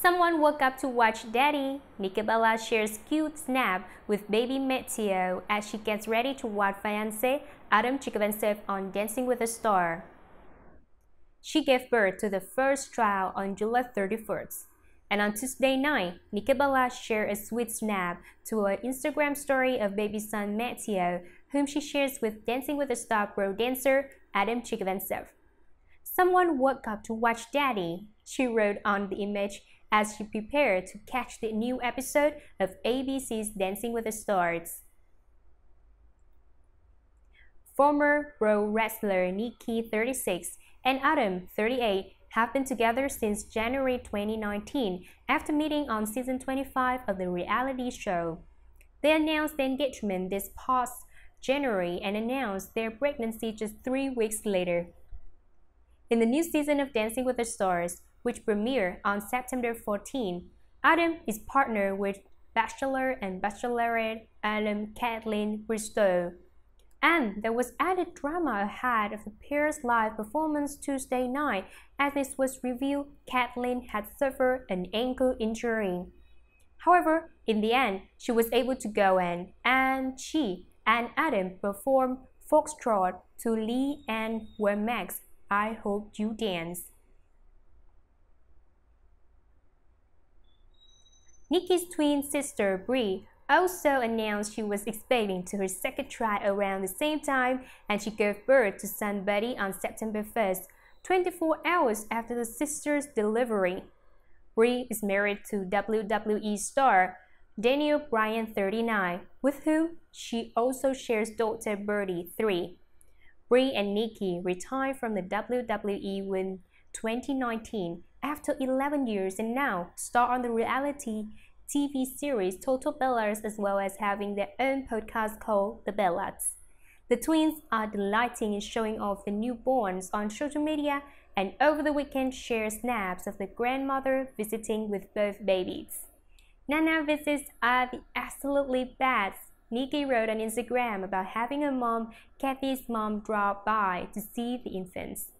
Someone woke up to watch Daddy. Nicabella shares cute snap with baby Mateo as she gets ready to watch fiancé Adam Chikovansev on Dancing with the Star. She gave birth to the first trial on July 31st. And on Tuesday night, Nicabella shared a sweet snap to an Instagram story of baby son Mateo, whom she shares with Dancing with the Star pro dancer Adam Chikovansev. Someone woke up to watch Daddy, she wrote on the image as you prepare to catch the new episode of ABC's Dancing with the Stars. Former pro wrestler Nikki, 36, and Adam, 38, have been together since January 2019 after meeting on season 25 of the reality show. They announced the engagement this past January and announced their pregnancy just three weeks later. In the new season of Dancing with the Stars, which premiered on September 14. Adam is partnered with Bachelor and Bachelorette alum Kathleen Bristow. And there was added drama ahead of the pair's live performance Tuesday night. As it was revealed, Kathleen had suffered an ankle injury. However, in the end, she was able to go in, and she and Adam performed Foxtrot to Lee and Wemax, I Hope You Dance. Nikki's twin sister Brie also announced she was expecting to her second child around the same time and she gave birth to son Buddy on September 1st, 24 hours after the sister's delivery. Brie is married to WWE star Daniel Bryan 39, with whom she also shares daughter Birdie 3. Brie and Nikki retired from the WWE when 2019, after 11 years and now star on the reality TV series Total Bellas as well as having their own podcast called The Bellas. The twins are delighting in showing off the newborns on social media and over the weekend share snaps of the grandmother visiting with both babies. Nana visits are the absolutely best. Nikki wrote on Instagram about having her mom, Kathy's mom, drop by to see the infants.